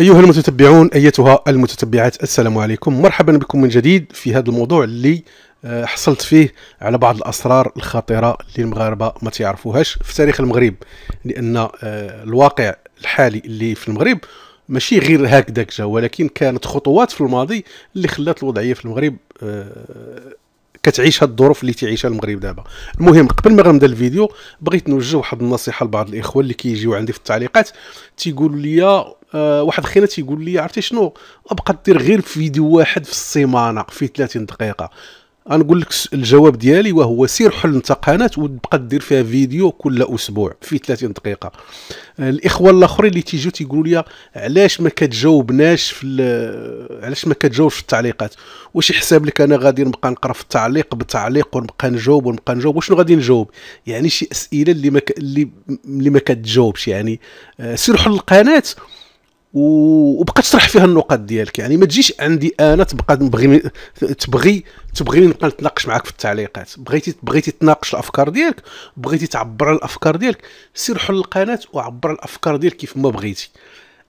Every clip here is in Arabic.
أيها المتتبعون أيتها المتتبعات السلام عليكم مرحبا بكم من جديد في هذا الموضوع اللي آه، حصلت فيه على بعض الأسرار الخطيرة اللي المغاربة ما تعرفوهاش في تاريخ المغرب لأن آه، الواقع الحالي اللي في المغرب ماشي غير هكذا جا ولكن كانت خطوات في الماضي اللي خلات الوضعية في المغرب آه، كتعيش هاد الظروف اللي تعيشها المغرب دابا المهم قبل ما غنبدا الفيديو بغيت نوجه واحد النصيحه لبعض الاخوه اللي كيجيو كي عندي في التعليقات تيقولوا لي آه، واحد خينا تيقول لي عرفتي شنو ابقى دير غير فيديو واحد في السيمانه في 30 دقيقه غنقول لك الجواب ديالي وهو سير حل انت قناه وتبقى دير فيها فيديو كل اسبوع في 30 دقيقه آه، الاخوه الاخرين اللي تيجوا تيقولوا لي علاش ما كتجاوبناش في آه، علاش ما كتجاوبش في التعليقات واش حساب لك انا غادي نبقى نقرا في التعليق بتعليق ونبقى نجاوب ونبقى نجاوب وشنو غادي نجاوب يعني شي اسئله اللي ما ك... اللي... اللي ما كتجاوبش يعني سير حل القناه وبقى تطرح فيها النقاط ديالك يعني ما تجيش عندي انا تبقى نبغي تبغي تبغيني نبقى نتناقش معاك في التعليقات بغيتي بغيتي تناقش الافكار ديالك بغيتي تعبر على الافكار ديالك سير حل القناه وعبر على الافكار ديالك كيف ما بغيتي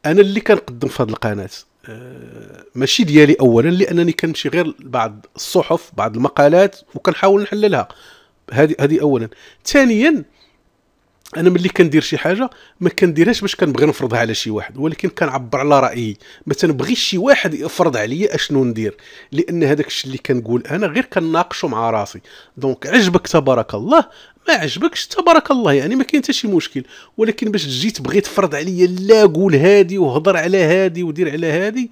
انا اللي كنقدم في هذه القناه أه ماشي ديالي اولا لانني كنمشي غير لبعض الصحف بعض المقالات وكنحاول نحللها هذه هذه اولا ثانيا انا ملي كندير شي حاجه ما كنديرهاش باش كنبغي نفرضها على شي واحد ولكن كنعبر على رايي ما تنبغيش شي واحد يفرض عليا اشنو ندير لان هذاك الشيء اللي كنقول انا غير كنناقشه مع راسي دونك عجبك تبارك الله ما عجبكش تبارك الله يعني ما كاين حتى شي مشكل ولكن باش تجي تبغي تفرض عليا لا قول هادي وهضر على هادي ودير على هادي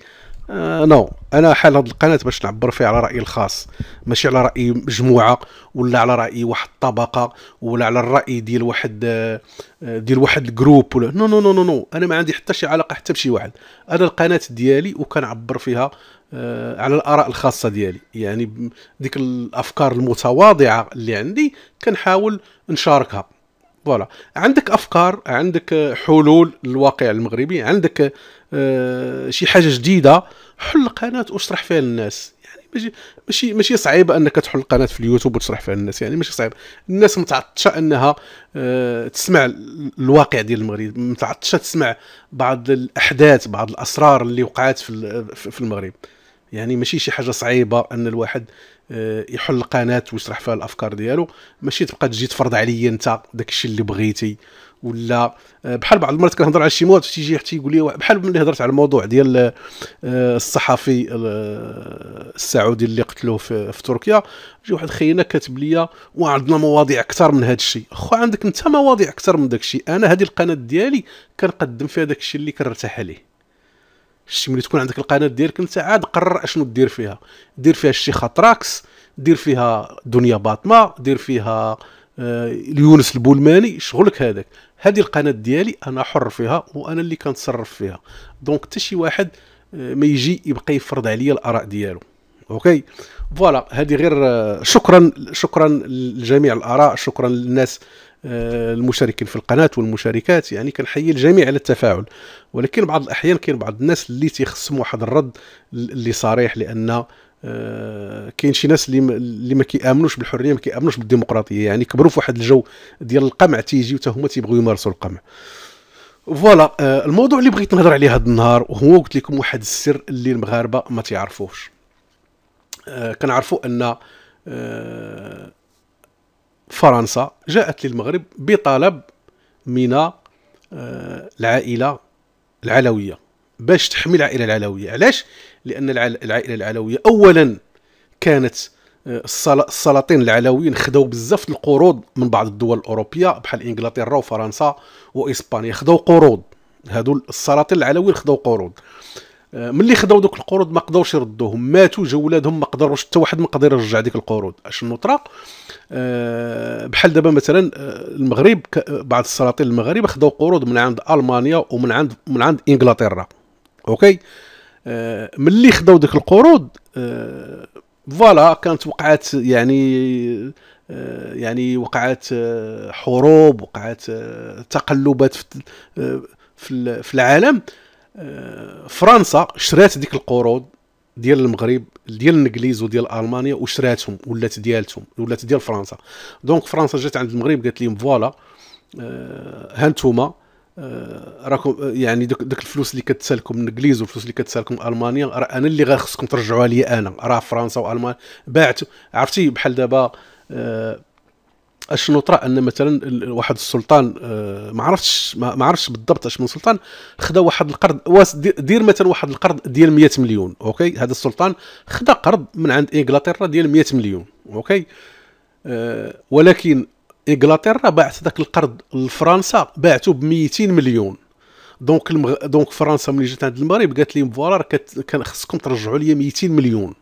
آه نو انا حال هذه القناه باش نعبر فيها على رايي الخاص ماشي على راي مجموعه ولا على راي واحد الطبقه ولا على الراي ديال واحد آه، ديال واحد الجروب ولا نو نو نو نو انا ما عندي حتى شي علاقه حتى بشي واحد انا القناه ديالي وكنعبر فيها آه على الاراء الخاصه ديالي يعني ديك الافكار المتواضعه اللي عندي كنحاول نشاركها فوالا عندك افكار عندك حلول للواقع المغربي عندك آه، شي حاجه جديده حل قناه واشرح فيها للناس يعني ماشي ماشي ماشي صعيب انك تحل قناه في اليوتيوب وتشرح فيها للناس يعني ماشي صعيب الناس متعطشه انها آه، تسمع الواقع ديال المغرب متعطشه تسمع بعض الاحداث بعض الاسرار اللي وقعت في في المغرب يعني ماشي شي حاجه صعيبه ان الواحد آه، يحل القناه ويشرح فيها الافكار ديالو ماشي تبقى تجي تفرض عليا انت داكشي اللي بغيتي ولا آه، بحال بعض المرات كنهضر على شي مواد تيجي حتى يقول لي بحال ملي هضرت على الموضوع ديال آه، الصحفي آه، السعودي اللي قتلوه في, في تركيا جي واحد خينا كاتب لي وعندنا مواضيع اكثر من هذا الشيء خو عندك انت مواضيع اكثر من داك الشيء انا هذه القناه ديالي كنقدم فيها داك الشيء اللي كنرتاح عليه شتي ملي تكون عندك القناه ديالك انت عاد قرر اشنو دير فيها دير فيها شي خطراكس دير فيها دنيا باطمه دير فيها آه آه، ليونس البولماني شغلك هذاك هذه القناه ديالي انا حر فيها وانا اللي كنتصرف فيها دونك حتى شي واحد آه، ما يجي يبقى يفرض عليا الاراء ديالو اوكي فوالا هذه غير آه، شكرا شكرا لجميع الاراء شكرا للناس المشاركين في القناه والمشاركات يعني كنحيي الجميع على التفاعل ولكن بعض الاحيان كاين بعض الناس اللي تيخصم واحد الرد اللي صريح لان كاين شي ناس اللي اللي ما كيامنوش بالحريه ما كيامنوش بالديمقراطيه يعني كبروا في واحد الجو ديال القمع تيجي وتا هما تيبغيو يمارسوا القمع فوالا آه، الموضوع اللي بغيت نهضر عليه هذا النهار وهو قلت لكم واحد السر اللي المغاربه ما تيعرفوش آه، كنعرفوا ان آه، فرنسا جاءت للمغرب بطلب من العائله العلويه باش تحمي العائله العلويه علاش لان العائله العلويه اولا كانت آه، السلاطين العلويين خداو بزاف القروض من بعض الدول الاوروبيه بحال انجلترا وفرنسا واسبانيا خداو قروض هادو السلاطين العلويين خداو قروض آه، ملي خداو دوك القروض ما قدروش يردوهم ماتوا جا ولادهم ما قدروش حتى واحد ما قدر يرجع ديك القروض اش طرا أه بحال دابا مثلا آه، المغرب بعض السلاطين المغاربه خداو قروض من عند المانيا ومن عند من عند انجلترا اوكي آه، ملي خداو ديك القروض آه، فوالا كانت وقعات يعني آه، يعني وقعات حروب وقعات تقلبات في, العالم فرنسا شرات ديك القروض ديال المغرب ديال الانجليز وديال المانيا وشراتهم ولات ديالتهم ولات ديال فرنسا دونك فرنسا جات عند المغرب قالت لهم فوالا ها نتوما راكم يعني دوك, دوك الفلوس اللي كتسالكم الانجليز والفلوس اللي كتسالكم المانيا راه انا اللي خصكم ترجعوها لي انا راه فرنسا والمانيا باعتوا عرفتي بحال دابا آه، اشنو طرا ان مثلا واحد السلطان آه، ما عرفتش ما عرفتش بالضبط اش من سلطان خدا واحد القرض دير مثلا واحد القرض ديال 100 مليون اوكي هذا السلطان خدا قرض من عند انجلترا ديال 100 مليون اوكي آه، ولكن انجلترا باعت ذاك القرض لفرنسا باعته ب 200 مليون دونك المغ... دونك فرنسا ملي جات عند المغرب قالت لهم فوالا كت... كان خصكم ترجعوا لي 200 مليون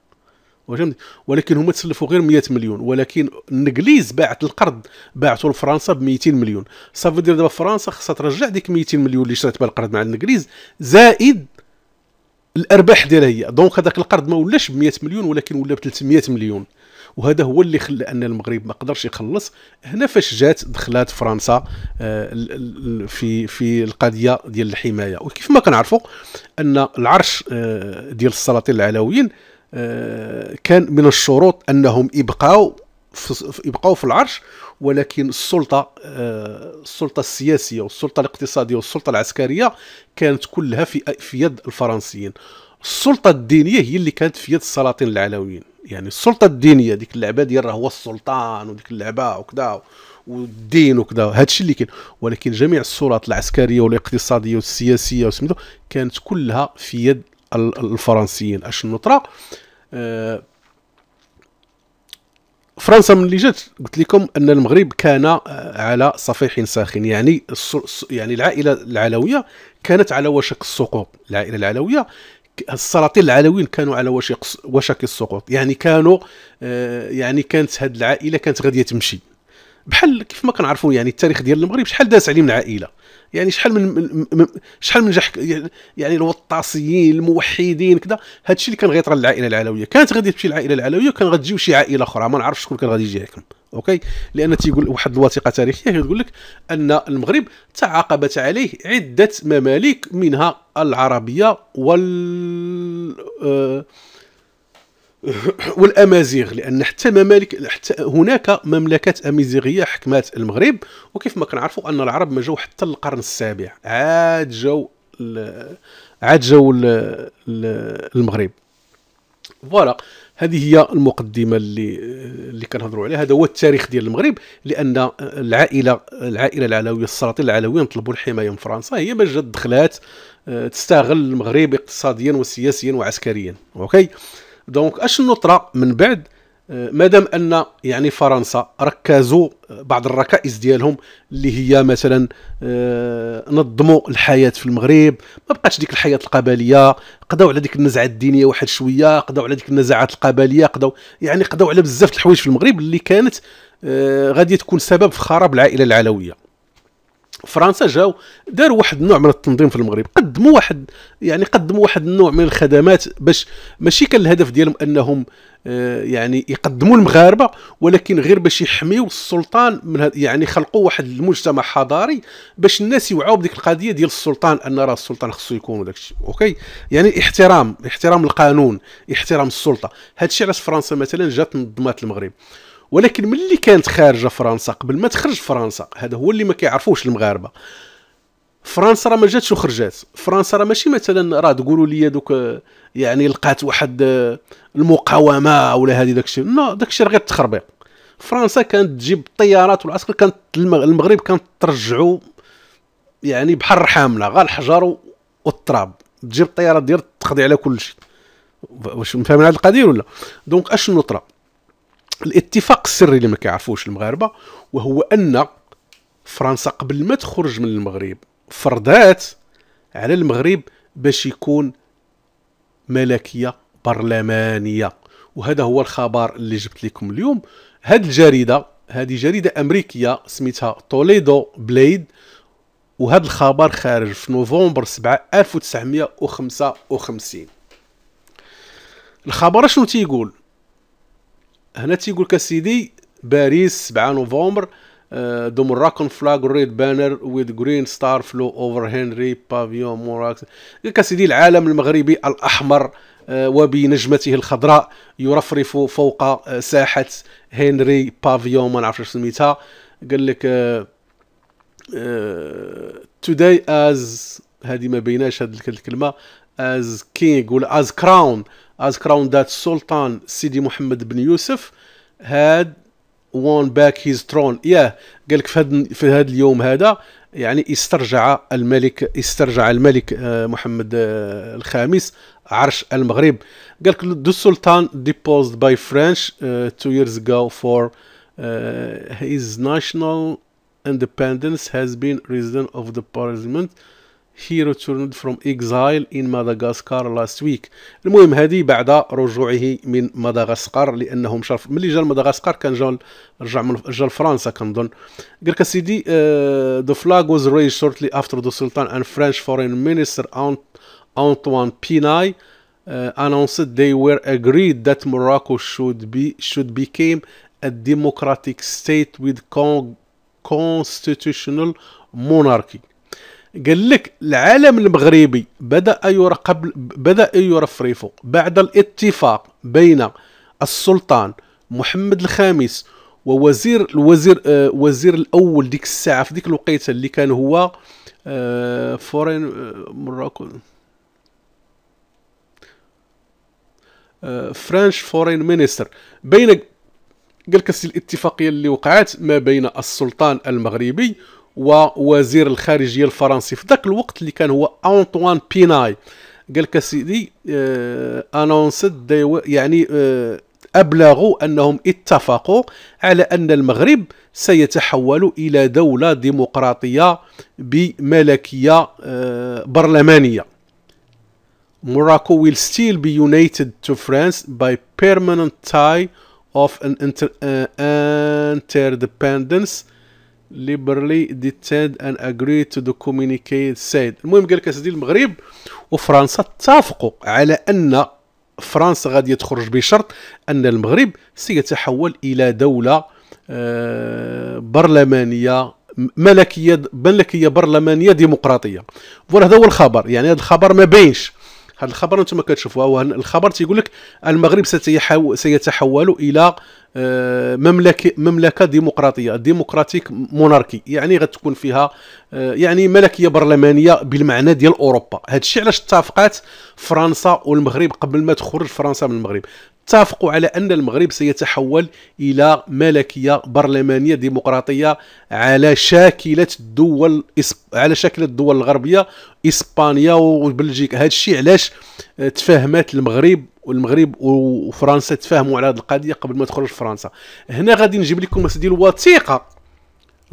وجمد. ولكن هما تسلفوا غير 100 مليون ولكن الانجليز باعت القرض باعته لفرنسا ب 200 مليون صافي دير دابا فرنسا خصها ترجع ديك 200 مليون اللي شرات بها القرض مع الانجليز زائد الارباح ديالها هي دونك هذاك القرض ما ولاش ب 100 مليون ولكن ولا ب 300 مليون وهذا هو اللي خلى ان المغرب ما قدرش يخلص هنا فاش جات دخلات فرنسا آه، في في القضيه ديال الحمايه وكيف ما كنعرفوا ان العرش آه، ديال السلاطين العلويين آه، كان من الشروط انهم يبقاو يبقاو في العرش ولكن السلطه السلطه السياسيه والسلطه الاقتصاديه والسلطه العسكريه كانت كلها في في يد الفرنسيين السلطه الدينيه هي اللي كانت في يد السلاطين العلويين يعني السلطه الدينيه ديك اللعبه ديال راه هو السلطان وديك اللعبه وكذا والدين وكذا هادشي اللي كاين ولكن جميع السلطات العسكريه والاقتصاديه والسياسيه وسميتو كانت كلها في يد الفرنسيين اش النطره آه فرنسا من اللي جات قلت لكم ان المغرب كان آه، على صفيح ساخن يعني يعني العائله العلويه كانت على وشك السقوط العائله العلويه السلاطين العلويين كانوا على وشك السقوط يعني كانوا آه، يعني كانت هاد العائله كانت غاديه تمشي بحال كيف ما كنعرفوا يعني التاريخ ديال المغرب شحال داس عليه من عائله يعني شحال من شحال من جح يعني الوطاسيين الموحدين كذا الشيء اللي كان غيطرى للعائله العلويه كانت غادي تمشي العائله العلويه وكان غتجيو شي عائله اخرى ما نعرفش شكون كان غادي يجي لكم اوكي لان تيقول واحد الوثيقه تاريخيه كتقول لك ان المغرب تعاقبت عليه عده ممالك منها العربيه وال آه والامازيغ لان حتى ممالك حتى هناك مملكات امازيغيه حكمت المغرب وكيف ما كنعرفوا ان العرب ما جاو حتى القرن السابع عاد جاو عاد جاو المغرب فوالا هذه هي المقدمه اللي اللي كنهضروا عليها هذا هو التاريخ ديال المغرب لان العائله العائله العلويه السلاطين العلويين طلبوا الحمايه من فرنسا هي باش جات دخلات آه، تستغل المغرب اقتصاديا وسياسيا وعسكريا اوكي دونك اش النطره من بعد آه، مادام ان يعني فرنسا ركزوا بعض الركائز ديالهم اللي هي مثلا آه، نظموا الحياه في المغرب ما بقاتش ديك الحياه القبليه قضاو على ديك النزعه الدينيه واحد شويه قضاو على ديك النزاعات القبليه قضاو يعني قضاو على بزاف الحوايج في المغرب اللي كانت آه، غادي تكون سبب في خراب العائله العلويه فرنسا جاو داروا واحد النوع من التنظيم في المغرب قدموا واحد يعني قدموا واحد النوع من الخدمات باش ماشي كان الهدف ديالهم انهم آه، يعني يقدموا المغاربه ولكن غير باش يحميوا السلطان من يعني خلقوا واحد المجتمع حضاري باش الناس يوعوا بديك القضيه ديال السلطان ان راه السلطان خصو يكون وداك الشيء اوكي يعني احترام احترام القانون احترام السلطه هادشي علاش فرنسا مثلا جات نظمات المغرب ولكن ملي كانت خارجه فرنسا قبل ما تخرج فرنسا هذا هو اللي ما كيعرفوش المغاربه فرنسا راه ما جاتش وخرجات فرنسا راه ماشي مثلا راه تقولوا لي دوك يعني لقات واحد آه، المقاومه ولا هذه داك الشيء نو داك الشيء غير التخربيق فرنسا كانت تجيب الطيارات والعسكر كانت المغرب كانت ترجعوا يعني بحر حامله غير الحجر والتراب تجيب الطيارات ديال تقضي على كل شيء واش مفهمين هذه القضيه ولا دونك اشنو طرا الاتفاق السري اللي ما كيعرفوش المغاربه وهو ان فرنسا قبل ما تخرج من المغرب فرضات على المغرب باش يكون ملكيه برلمانيه وهذا هو الخبر اللي جبت لكم اليوم هاد الجريده هذه جريده امريكيه سميتها توليدو بليد وهذا الخبر خارج في نوفمبر 7 1955 الخبر شنو تيقول هنا تيقول لك سيدي باريس 7 نوفمبر آه، دو مراكون فلاغ ريد بانر ويد جرين ستار فلو اوفر هنري بافيون موراكس سيدي العالم المغربي الاحمر آه، وبنجمته الخضراء يرفرف فوق آه، ساحه هنري بافيون ما نعرفش سميتها قال لك توداي از هذه ما بيناش هذه الكلمه از كينغ ولا از كراون از كراون ذات سلطان سيدي محمد بن يوسف هاد وون باك هيز ترون يا قال لك في هذا اليوم هذا يعني استرجع الملك استرجع الملك آه، محمد آه، الخامس عرش المغرب قال لك دو سلطان ديبوزد باي فرنش تو ييرز جو فور هيز ناشونال اندبندنس هاز بين ريزيدنت اوف ذا بارلمنت he returned from exile in Madagascar last week المهم هذه بعد رجوعه من مدغسقر لانهم شاف ملي جا لمدغسقر كان جا رجع من جا لفرنسا كنظن قال لك سيدي ذا فلاغ واز raised shortly after the sultan and French foreign minister Antoine Pinay uh, announced they were agreed that Morocco should be should become a democratic state with con constitutional monarchy قال لك العالم المغربي بدا يرقب بدا يرفرف بعد الاتفاق بين السلطان محمد الخامس ووزير الوزير آه وزير الاول ديك الساعه في ديك الوقيته اللي كان هو آه فورين آه مراكو فرنش فورين مينستر بين قال لك الاتفاقيه اللي وقعت ما بين السلطان المغربي ووزير الخارجيه الفرنسي في ذاك الوقت اللي كان هو انطوان بيناي قال كسيدي انونس آه، انونسد يعني آه، أبلغوا أنهم اتفقوا على أن المغرب سيتحول إلى دولة ديمقراطية بملكية آه، برلمانية موراكو will still be united to France by permanent tie of an interdependence ليبرلي ديتاد ان اجري تو دو كومينيكي سيد المهم قال لك اسيدي المغرب وفرنسا اتفقوا على ان فرنسا غادي تخرج بشرط ان المغرب سيتحول الى دوله آه، برلمانيه ملكيه ملكيه برلمانيه ديمقراطيه فوالا هذا هو الخبر يعني هذا الخبر ما بينش هذا الخبر انتم كتشوفوه الخبر تيقول لك المغرب سيتحول الى آه، مملكه مملكه ديمقراطيه ديموقراطيك موناركي يعني غتكون فيها آه، يعني ملكيه برلمانيه بالمعنى ديال اوروبا هذا الشيء علاش اتفقت فرنسا والمغرب قبل ما تخرج فرنسا من المغرب اتفقوا على أن المغرب سيتحول إلى ملكية برلمانية ديمقراطية على شاكلة الدول على شاكلة الدول الغربية إسبانيا وبلجيكا هذا الشيء علاش آه، تفاهمات المغرب والمغرب وفرنسا تفاهموا على هذه القضية قبل ما تخرج فرنسا هنا غادي نجيب لكم مسدي الوثيقة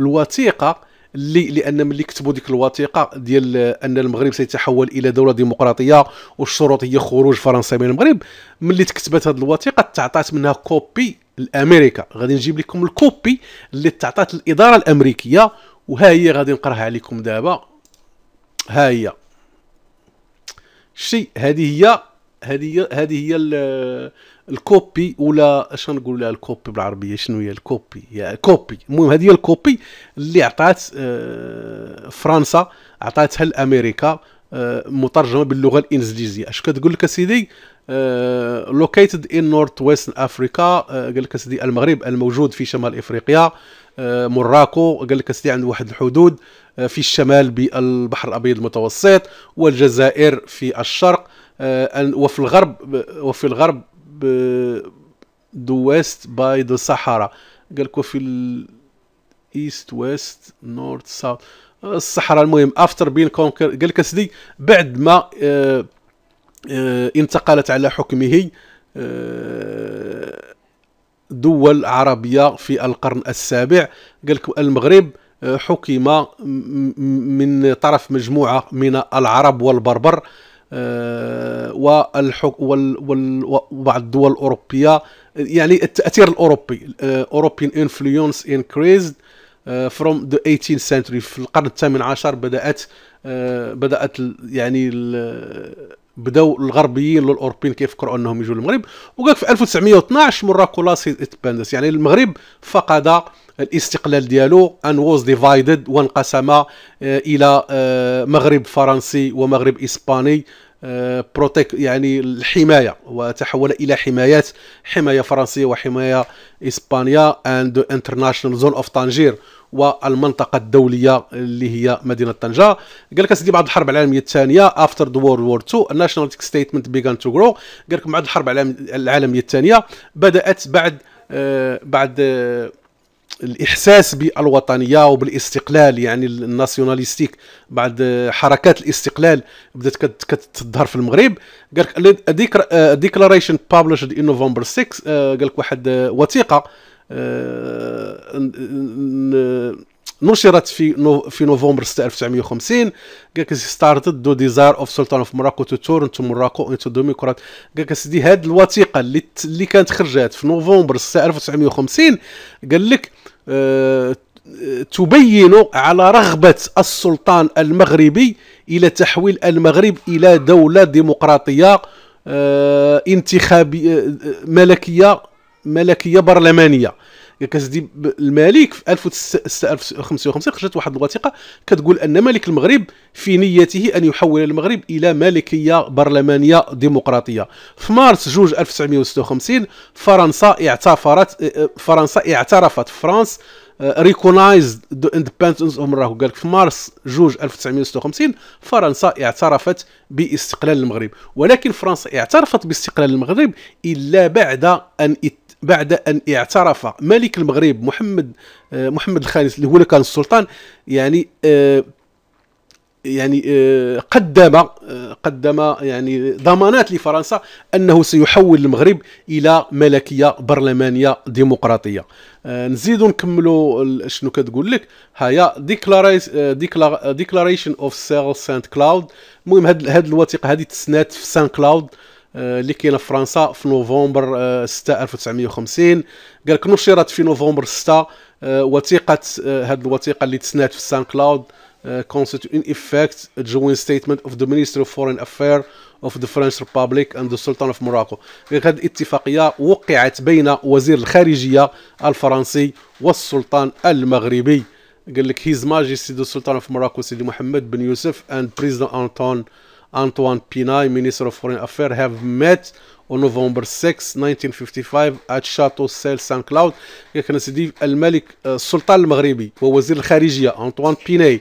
الوثيقة اللي لان ملي كتبوا ديك الوثيقه ديال ان المغرب سيتحول الى دوله ديمقراطيه والشروط هي خروج فرنسا من المغرب ملي تكتبت هذه الوثيقه تعطات منها كوبي لامريكا غادي نجيب لكم الكوبي اللي تعطات الاداره الامريكيه وها هي غادي نقراها عليكم دابا ها هي شي هذه هي هذه هي هذه هي الكوبي ولا اش نقول لها الكوبي بالعربيه شنو هي الكوبي يا كوبي المهم هذه هي الكوبي اللي عطات آه، فرنسا عطاتها لامريكا آه، مترجمه باللغه الانجليزيه اش كتقول لك سيدي لوكيتد ان نورث ويست افريكا قال لك سيدي المغرب الموجود في شمال افريقيا آه، موراكو قال لك سيدي عند واحد الحدود في الشمال بالبحر الابيض المتوسط والجزائر في الشرق وفي الغرب وفي الغرب دو ويست باي دو صحراء قال لكم في الايست ويست نورث ساوث الصحراء المهم افتر بين كونكر قال لك سدي بعد ما آه آه انتقلت على حكمه آه دول عربيه في القرن السابع قال لك المغرب آه، حكم من طرف مجموعه من العرب والبربر آه، وبعض الدول الاوروبيه يعني التاثير الاوروبي آه، European انفلونس increased فروم ذا 18 سنتري في القرن الثامن عشر بدات آه، بدات يعني بداو الغربيين والاوروبيين كيفكروا انهم يجوا للمغرب وقال في 1912 موراكو لاس اندبندنس يعني المغرب فقد الاستقلال ديالو ان ووز ديفايدد وانقسم آه، الى آه، مغرب فرنسي ومغرب اسباني بروتيك يعني الحمايه وتحول الى حمايات حمايه فرنسيه وحمايه اسبانيا اند انترناشونال زون اوف طنجير والمنطقه الدوليه اللي هي مدينه طنجه قال لك اسيدي بعد الحرب العالميه الثانيه افتر ذا وورلد وور 2 ناشونال ستيتمنت بيغان تو جرو قال لك بعد الحرب العالميه الثانيه بدات بعد آه بعد آه الاحساس بالوطنيه وبالاستقلال يعني الناسيوناليستيك بعد حركات الاستقلال بدات كتظهر في المغرب قال لك ديكلاريشن بابلشد ان نوفمبر 6 قال لك واحد آه، وثيقه آه، نشرت في في نوفمبر 1950 قال لك ستارتد دو ديزار اوف سلطان اوف موراكو تو تورن تو موراكو انتو ديمقراط قال سيدي هاد الوثيقه اللي اللي كانت خرجت في نوفمبر 1950 قال لك تبين على رغبة السلطان المغربي إلى تحويل المغرب إلى دولة ديمقراطية آه، انتخابية آه، ملكية ملكية برلمانية كتدي الملك في 1955 خرجت واحد الوثيقه كتقول ان ملك المغرب في نيته ان يحول المغرب الى ملكيه برلمانيه ديمقراطيه في مارس جوج 1956 فرنسا اعترفت فرنسا اعترفت فرانس ريكونايزد ذا اندبندنس اوف مراكو قال لك في مارس جوج 1956 فرنسا اعترفت باستقلال المغرب ولكن فرنسا اعترفت باستقلال المغرب الا بعد ان بعد ان اعترف ملك المغرب محمد آه، محمد الخامس اللي هو اللي كان السلطان يعني آه، يعني آه، قدم قدم يعني ضمانات لفرنسا انه سيحول المغرب الى ملكيه برلمانيه ديمقراطيه نزيد نكملوا شنو كتقول لك هيا ديكلاريشن اوف سيل سانت كلاود المهم هذه الوثيقه هذه تسنات في سان كلاود آه، اللي كاينه في فرنسا في نوفمبر 6 آه، 1950 قال لك نشرت في نوفمبر 6 آه، وثيقه هذه الوثيقه اللي تسنات في سان كلاود ان in جوين a اوف ذا مينستري اوف فورين افير اوف ذا فرنش ريبابليك اند Republic and the Sultan of هذه الاتفاقية وقعت بين وزير الخارجية الفرنسي والسلطان المغربي قال لك هيز ماجيستي ذا سلطان اوف موراكو سيدي محمد بن يوسف اند President انطون Antoine Pinay, Minister of Foreign Affairs, have met on November 6, 1955 at Chateau Saint Cloud كان سيدي الملك السلطان المغربي ووزير الخارجية أنطوان بيناي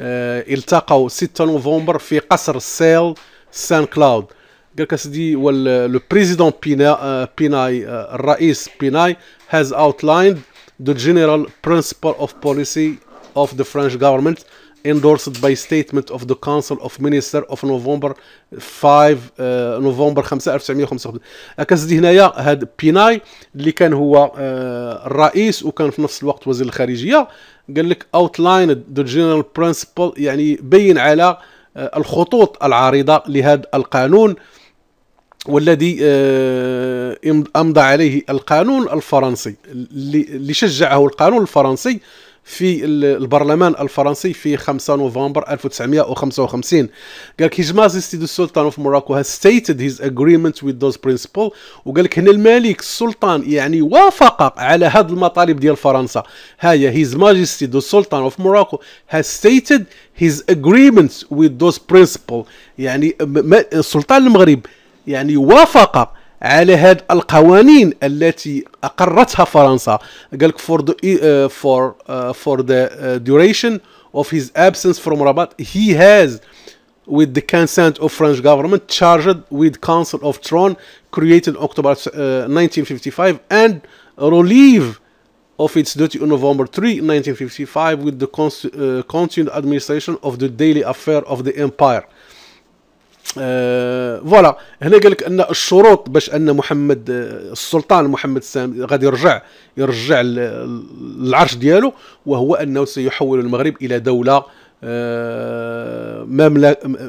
التقوا 6 نوفمبر في قصر سيل سان كلاود قال كسدي لو بريزيدون بيناي الرئيس بيناي has outlined the general principle of policy of the French government endorsed by statement of the Council of Ministers of November 5 uh, نوفمبر 5 1955 كتزدي هنايا هاد بيناي اللي كان هو uh, آه، الرئيس وكان في نفس الوقت وزير الخارجيه قال لك اوتلاين the general principle يعني بين على uh, الخطوط العريضه لهذا القانون والذي آه، امضى عليه القانون الفرنسي اللي شجعه القانون الفرنسي في البرلمان الفرنسي في 5 نوفمبر 1955 قال هيز ماجستي دو سلطان اوف موراكو هاز ستيتد هيز اجريمنت وذ دوز برينسيبل وقال هنا الملك السلطان يعني وافق على هذه المطالب ديال فرنسا هيا هيز ماجستي دو سلطان اوف موراكو هاز ستيتد هيز اجريمنت وذ دوز برينسيبل يعني السلطان المغرب يعني وافق على هاد القوانين التي اقرتها فرنسا قال لك فور فور فور ذا ديوريشن اوف هيز ابسنس فروم رباط هي هاز with the consent of French government charged with Council of Throne created October uh, 1955 and relieved of its duty on November 3, 1955 with the cons uh, continued administration of the daily affair of the empire. آه، فوالا هنا قال لك ان الشروط باش ان محمد آه، السلطان محمد السامي غادي يرجع يرجع العرش ديالو وهو انه سيحول المغرب الى دوله آه،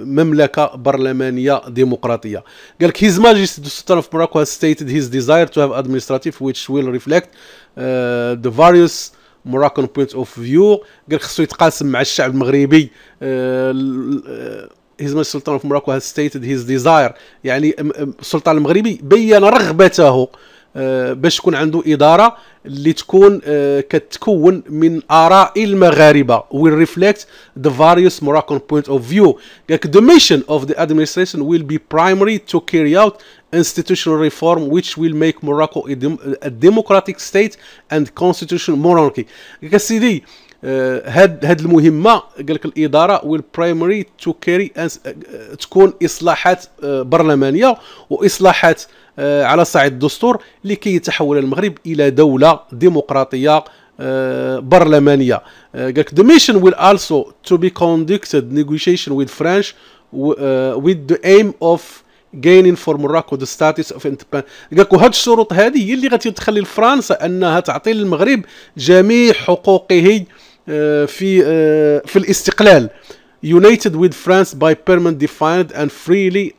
مملكه برلمانيه ديمقراطيه قال لك هيز ماجستي دو سلطان اوف موراكو هاز ستيتد هيز ديزاير تو هاف ادمنستراتيف ويتش ويل reflect ذا فاريوس various بوينت اوف فيو قال خصو يتقاسم مع الشعب المغربي uh, هزم السلطان اوف موراكو هاز ستيتد هيز ديزاير يعني السلطان المغربي بين رغبته باش تكون عنده اداره اللي تكون كتكون من اراء المغاربه will reflect the various Moroccan point of view قالك the mission of the administration will be primary to carry out institutional reform which will make Morocco a democratic state and constitutional monarchy سيدي آه، هاد هاد المهمه قال لك الاداره ويل برايمري تو كاري تكون اصلاحات آه، برلمانيه واصلاحات آه، على صعيد الدستور لكي يتحول المغرب الى دوله ديمقراطيه برلمانيه قال لك ذا ميشن ويل also تو بي conducted negotiation with فرانش with the aim of gaining for Morocco the status of independence قال لك وهاد الشروط هذه هي اللي غتخلي فرنسا انها تعطي للمغرب جميع حقوقه في في الاستقلال united with France by permanent defined and freely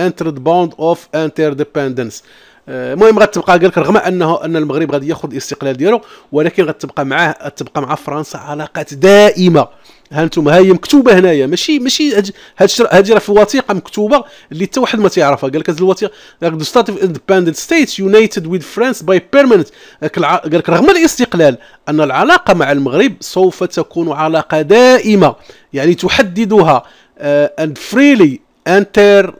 entered bound of interdependence المهم غتبقى قال لك رغم انه ان المغرب غادي ياخذ الاستقلال ديالو ولكن غتبقى معاه تبقى مع فرنسا علاقات دائمه ها انتم ها هي مكتوبه هنايا ماشي ماشي هادي راه في وثيقه مكتوبه اللي حتى واحد ما تيعرفها قال لك هذه الوثيقه ذا ستات اوف اندبندنت ستيت يونايتد ويز فرانس باي بيرمننت قال لك رغم الاستقلال ان العلاقه مع المغرب سوف تكون علاقه دائمه يعني تحددها اند فريلي انتر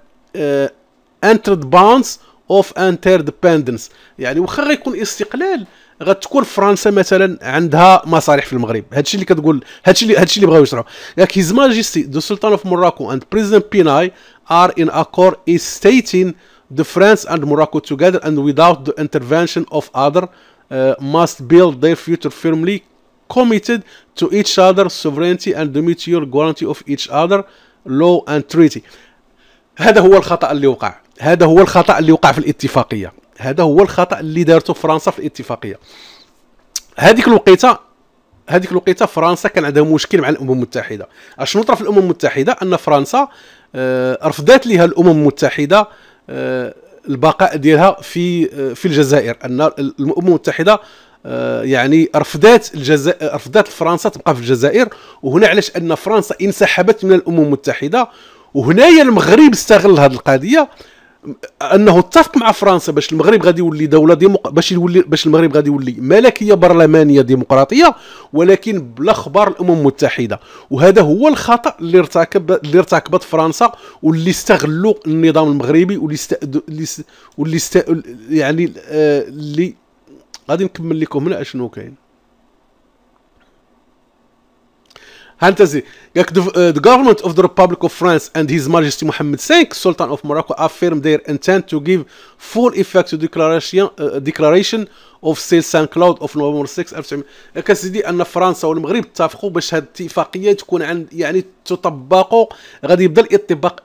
انترد بانس اوف انتردبندنس يعني واخا غيكون استقلال غتكون فرنسا مثلا عندها مصالح في المغرب هادشي اللي كتقول هادشي اللي هادشي اللي بغاو يشرحوا ياك هيز ماجيستي دو سلطان اوف موراكو اند بريزيدنت بيناي ار ان اكور اي ستيتين France and اند موراكو توغيدر اند the intervention of اوف اذر ماست بيلد their فيوتشر فيرملي committed to each other's sovereignty and the mutual guarantee of each other law and treaty هذا هو الخطأ اللي وقع هذا هو الخطا اللي وقع في الاتفاقيه هذا هو الخطا اللي دارته فرنسا في الاتفاقيه هذيك الوقيته هذيك الوقيته فرنسا كان عندها مشكل مع الامم المتحده اشنو طرا في الامم المتحده ان فرنسا آه، رفضت لها الامم المتحده آه، البقاء ديالها في آه، في الجزائر ان الامم المتحده يعني رفضت الجزائر رفضت فرنسا تبقى في الجزائر وهنا علاش ان فرنسا انسحبت من الامم المتحده وهنايا المغرب استغل هذه القضيه انه اتفق مع فرنسا باش المغرب غادي يولي دوله ديمق... باش يولي باش المغرب غادي يولي ملكيه برلمانيه ديمقراطيه ولكن بلا خبر الامم المتحده وهذا هو الخطا اللي ارتكب اللي ارتكبت فرنسا واللي استغلوا النظام المغربي واللي است... واللي است... يعني آه، اللي غادي نكمل لكم هنا اشنو كاين هانتزي قالك uh, the government of the Republic of France and His Majesty Mohammed V, Sultan of Morocco, affirm their intent to give full effect to declaration uh, uh declaration of Sale Saint Cloud of November 6 1900 سيدي ان فرنسا والمغرب اتفقوا باش هذه الاتفاقيه تكون عند يعني تطبقوا غادي يبدا الاطباق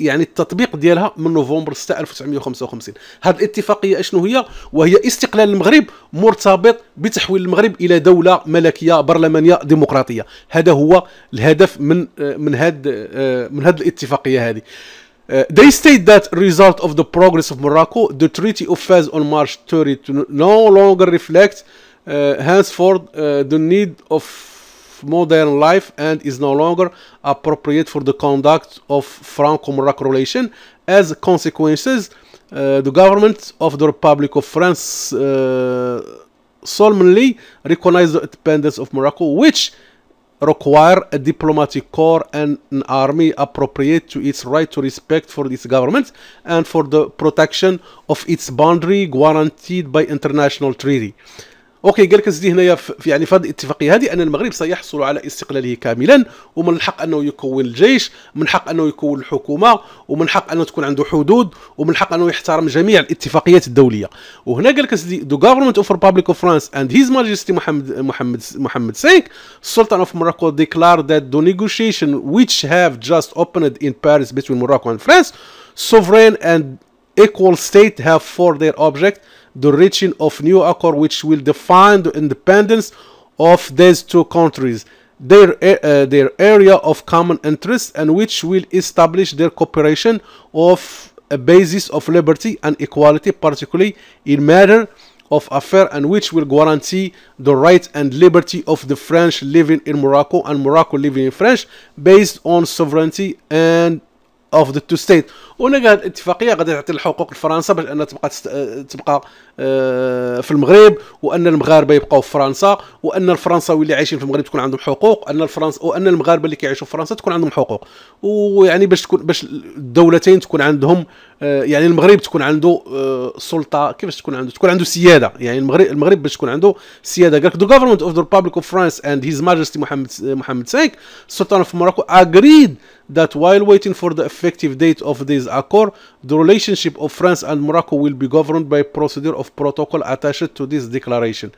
يعني التطبيق ديالها من نوفمبر 6 1955 هذه الاتفاقيه اشنو هي وهي استقلال المغرب مرتبط بتحويل المغرب الى دوله ملكيه برلمانيه ديمقراطيه هذا هو الهدف من من هاد من هاد الاتفاقيه هذه Uh, they state that result of the progress of Morocco, the Treaty of Fez on March 30 no longer reflects uh, henceforth uh, the need of modern life and is no longer appropriate for the conduct of Franco-Moroccan relation. As consequences, uh, the government of the Republic of France uh, solemnly recognized the independence of Morocco, which uh, require a diplomatic corps and an army appropriate to its right to respect for its government and for the protection of its boundary guaranteed by international treaty. اوكي قال لك هنا هنايا في يعني في هذه الاتفاقيه هذه ان المغرب سيحصل على استقلاله كاملا ومن الحق انه يكون الجيش من حق انه يكون الحكومه ومن حق انه تكون عنده حدود ومن حق انه يحترم جميع الاتفاقيات الدوليه وهنا قال لك سيدي دو غفرمنت اوف ريبابليك اوف فرانس اند هيز ماجستي محمد محمد محمد سيك السلطان اوف موروكو ديكلار ذات دو نيغوشيشن ويتش هاف جاست اوبند ان باريس بين موروكو اند فرانس sovereign and equal state have for their object the reaching of new accord which will define the independence of these two countries, their, uh, their area of common interest and which will establish their cooperation of a basis of liberty and equality, particularly in matter of affair and which will guarantee the right and liberty of the French living in Morocco and Morocco living in France based on sovereignty and اوف ذا تو ستيت ونلقى قال الاتفاقيه غادي تعطي الحقوق لفرنسا باش انها تبقى تست... تبقى آه، في المغرب وان المغاربه يبقاو في فرنسا وان الفرنساوي اللي عايشين في المغرب تكون عندهم حقوق ان الفرنس وان المغاربه اللي كيعيشوا في فرنسا تكون عندهم حقوق ويعني باش تكون باش الدولتين تكون عندهم آه، يعني المغرب تكون عنده آه، سلطه كيفاش تكون عنده تكون عنده سياده يعني المغرب المغرب باش تكون عنده سياده قال the government of the republic of france and his majesty محمد محمد سيك سلطان في morocco agreed that while waiting for the effective date of this accord, the relationship of France and Morocco will be governed by procedure of protocol attached to this declaration.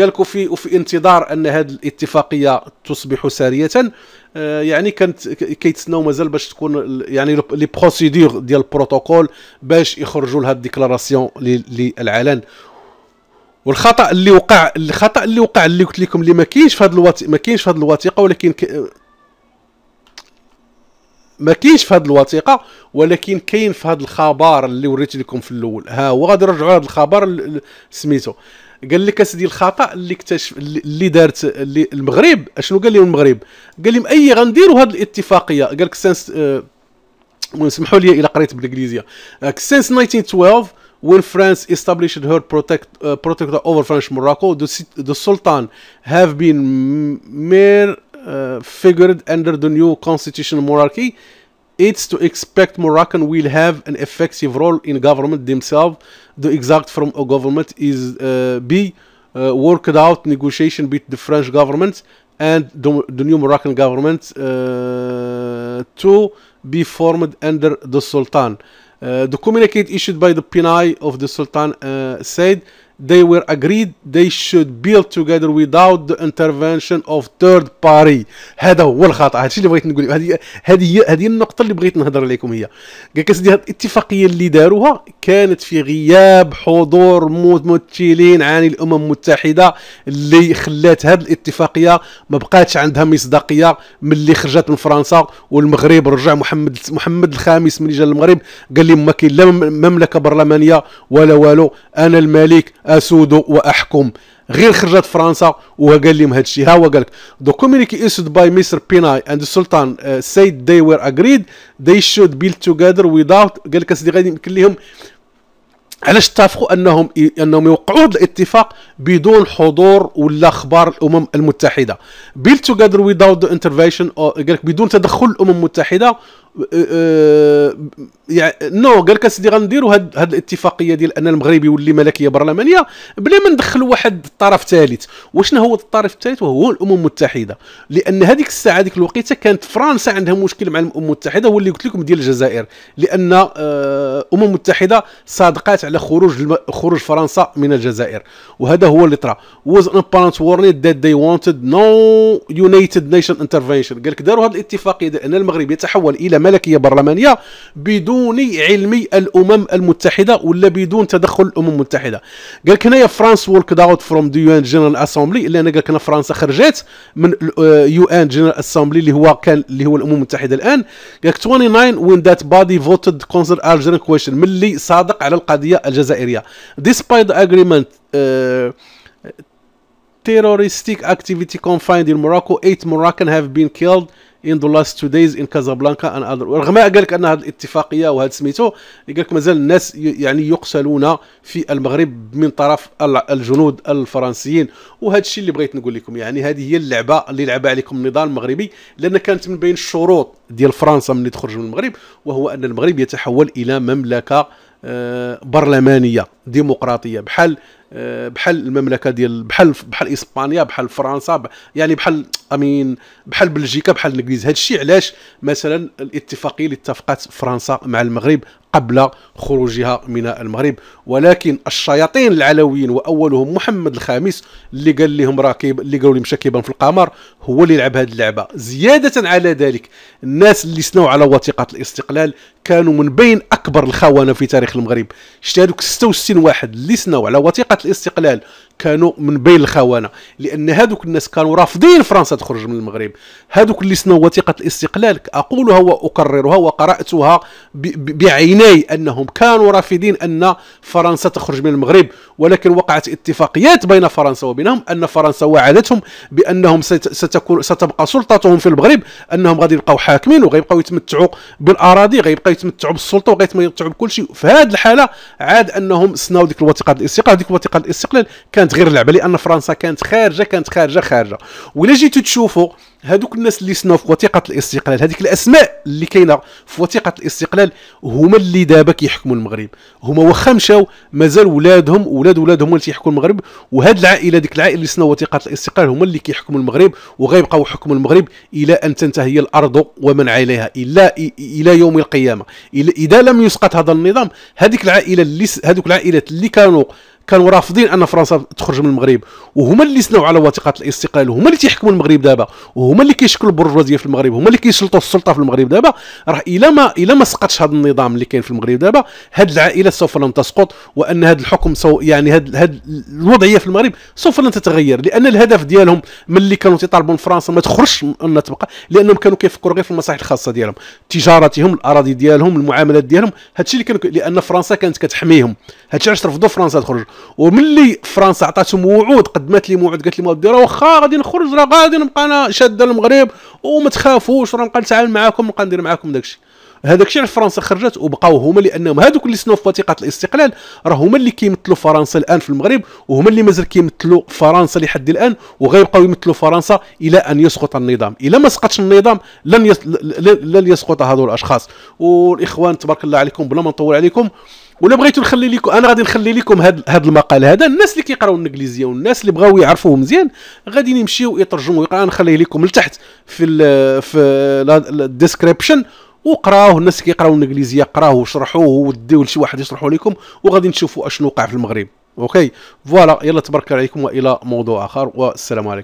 قالكم في وفي انتظار ان هذه الاتفاقيه تصبح ساريه آه، يعني كانت كيتسناو مازال باش تكون يعني لي بروسيدور ديال البروتوكول باش يخرجوا لهاد الديكلاراسيون للعلن والخطا اللي وقع الخطا اللي وقع اللي قلت لكم اللي ما كاينش في هذا الوثيقه ما كاينش في هذه الوثيقه ولكن ما كاينش في هذه الوثيقه ولكن كاين في هذا الخبر اللي وريت لكم في الاول ها هو غادي نرجعوا هذا الخبر سميتو قال لك اسيدي الخطا اللي اكتشف اللي دارت اللي المغرب اشنو قال لهم المغرب قال لهم اي غنديروا هذه الاتفاقيه قال لك سنس أه لي الا قريت بالانجليزيه سنس آه، 1912 when France established her protect, uh, protector over French Morocco, the, the Sultan have been mere Uh, figured under the new constitutional monarchy, it's to expect Moroccan will have an effective role in government themselves. The exact form of government is uh, be uh, worked out negotiation between the French government and the, the new Moroccan government uh, to be formed under the Sultan. Uh, the communicate issued by the Pinai of the Sultan uh, said they were agreed they should build together without the intervention of third party هذا هو الخطا هادشي اللي بغيت نقول هذه هذه هذه النقطه اللي بغيت نهضر عليكم هي قالك سيدي هذه الاتفاقيه اللي داروها كانت في غياب حضور ممثلين عن الامم المتحده اللي خلات هذه الاتفاقيه ما بقاتش عندها مصداقيه ملي خرجت من فرنسا والمغرب رجع محمد محمد الخامس ملي جا للمغرب قال لهم ما كاين لا مملكه برلمانيه ولا والو انا الملك اسود واحكم غير خرجت فرنسا وقال لهم هذا الشيء ها هو قال لك دو كومينيكي ايسود باي مستر بيناي اند السلطان سيد دي وير اجريد دي شود بيل توغادر ويزاوت قال لك اسيدي غادي يمكن لهم علاش اتفقوا انهم انهم يوقعوا الاتفاق بدون حضور ولا اخبار الامم المتحده بيل توغادر ويزاوت انترفيشن قال لك بدون تدخل الامم المتحده أه، أه، أه، يعني نو قال لك اسيدي غنديروا هاد, هاد الاتفاقيه ديال ان المغرب يولي ملكيه برلمانيه بلا ما ندخلوا واحد الطرف ثالث وشنو هو الطرف الثالث وهو الامم المتحده لان هذيك الساعه هذيك الوقيته كانت فرنسا عندها مشكل مع الامم المتحده هو اللي قلت لكم ديال الجزائر لان الامم المتحده صادقات على خروج خروج فرنسا من الجزائر وهذا هو اللي طرا was an apparent warning that they wanted no united nation intervention قال لك داروا هذه الاتفاقيه ان المغرب يتحول الى ملكيه برلمانيه بدون علم الامم المتحده ولا بدون تدخل الامم المتحده قال لك هنايا فرانس ورك داوت فروم دي يو ان جنرال اسامبلي لان قال لك فرنسا خرجت من يو ان جنرال اسامبلي اللي هو كان اللي هو الامم المتحده الان قال لك 29 وين ذات بادي فوتد كونسر الجيريان كويشن ملي صادق على القضيه الجزائريه ديسبايد اجريمنت آه، terroristic activity confined in Morocco. Eight Moroccan have been killed in the last two days in Casablanca and other رغم قال لك ان هذه الاتفاقيه وهذا سميتو قال لك مازال الناس يعني يقتلون في المغرب من طرف الجنود الفرنسيين وهذا الشيء اللي بغيت نقول لكم يعني هذه هي اللعبه اللي لعب عليكم النظام المغربي لان كانت من بين الشروط ديال فرنسا من تخرج من المغرب وهو ان المغرب يتحول الى مملكه برلمانيه ديمقراطيه بحال بحال المملكه ديال بحال بحال اسبانيا بحال فرنسا يعني بحال امين بحال بلجيكا بحال الانجليز هذا الشيء علاش مثلا الاتفاقيه اللي اتفقت فرنسا مع المغرب قبل خروجها من المغرب ولكن الشياطين العلويين واولهم محمد الخامس اللي قال لهم راكب اللي قالوا لي مشى كيبان في القمر هو اللي لعب هذه اللعبه زياده على ذلك الناس اللي سنوا على وثيقه الاستقلال كانوا من بين اكبر الخونه في تاريخ المغرب شتي هذوك 66 واحد اللي سنوا على وثيقه الاستقلال كانوا من بين الخونه لان هذوك الناس كانوا رافضين فرنسا تخرج من المغرب هذوك اللي سنوا وثيقه الاستقلال اقولها واكررها وقراتها بعيني انهم كانوا رافضين ان فرنسا تخرج من المغرب ولكن وقعت اتفاقيات بين فرنسا وبينهم ان فرنسا وعدتهم بانهم ستكون ستبقى سلطتهم في المغرب انهم غادي يبقاو حاكمين وغيبقاو يتمتعوا بالاراضي غيبقاو يتمتعوا بالسلطه وغيتمتعوا بكل شيء في هذه الحاله عاد انهم سنوا ديك الوثيقه الاستقلال ديك الوثيقه الاستقلال كانت كانت غير لعبه لان فرنسا كانت خارجه كانت خارجه خارجه ولا جيتو تشوفوا هذوك الناس اللي سنوا في وثيقه الاستقلال هذيك الاسماء اللي كاينه في وثيقه الاستقلال هما اللي دابا كيحكموا المغرب هما واخا مشاو مازال ولادهم ولاد ولادهم اللي تيحكموا المغرب وهاد العائله ديك العائله اللي سنوا وثيقه الاستقلال هما اللي كيحكموا المغرب وغيبقاو يحكموا المغرب الى ان تنتهي الارض ومن عليها الا الى يوم القيامه اذا لم يسقط هذا النظام هذيك العائله اللي هذوك العائلات اللي كانوا كانوا رافضين ان فرنسا تخرج من المغرب وهما اللي سنوا على وثيقه الاستقلال وهما اللي تيحكموا المغرب دابا وهما اللي كيشكلوا البرجوازيه في المغرب هما اللي كيسلطوا السلطه في المغرب دابا راه الا ما الا ما سقطش هذا النظام اللي كاين في المغرب دابا هذه العائله سوف لن تسقط وان هذا الحكم سو يعني هذه الوضعيه في المغرب سوف لن تتغير لان الهدف ديالهم ملي كانوا تيطالبوا فرنسا ما تخرجش ان تبقى لانهم كانوا كيفكروا غير في المصالح الخاصه ديالهم تجارتهم الاراضي ديالهم المعاملات ديالهم هادشي اللي كانوا لان فرنسا كانت كتحميهم هادشي علاش رفضوا فرنسا تخرج وملي فرنسا عطاتهم وعود قدمت لي موعد قالت لي مالدي راه واخا غادي نخرج راه غادي نبقى انا شاده المغرب وما تخافوش راه نبقى نتعامل معاكم نبقى ندير معاكم داكشي هذاك الشيء علاش فرنسا خرجت وبقاو هما لانهم هذوك اللي سنوا في وثيقه الاستقلال راه هما اللي كيمثلوا فرنسا الان في المغرب وهما اللي مازال كيمثلوا فرنسا لحد الان وغيبقاو يمثلوا فرنسا الى ان يسقط النظام الى ما سقطش النظام لن يس... لن يسقط هذو الاشخاص والاخوان تبارك الله عليكم بلا ما نطول عليكم ولا بغيتو نخلي لكم انا غادي نخلي لكم هاد هاد المقال هذا الناس اللي كيقراو الانجليزيه والناس اللي بغاو يعرفوه مزيان غادي يمشيو يترجموا يقرا نخليه لكم لتحت في الـ في الديسكريبشن وقراوه الناس اللي كيقراو الانجليزيه قراوه وشرحوه وديوه لشي واحد يشرحوا لكم وغادي نشوفوا اشنو وقع في المغرب اوكي فوالا يلا تبارك عليكم والى موضوع اخر والسلام عليكم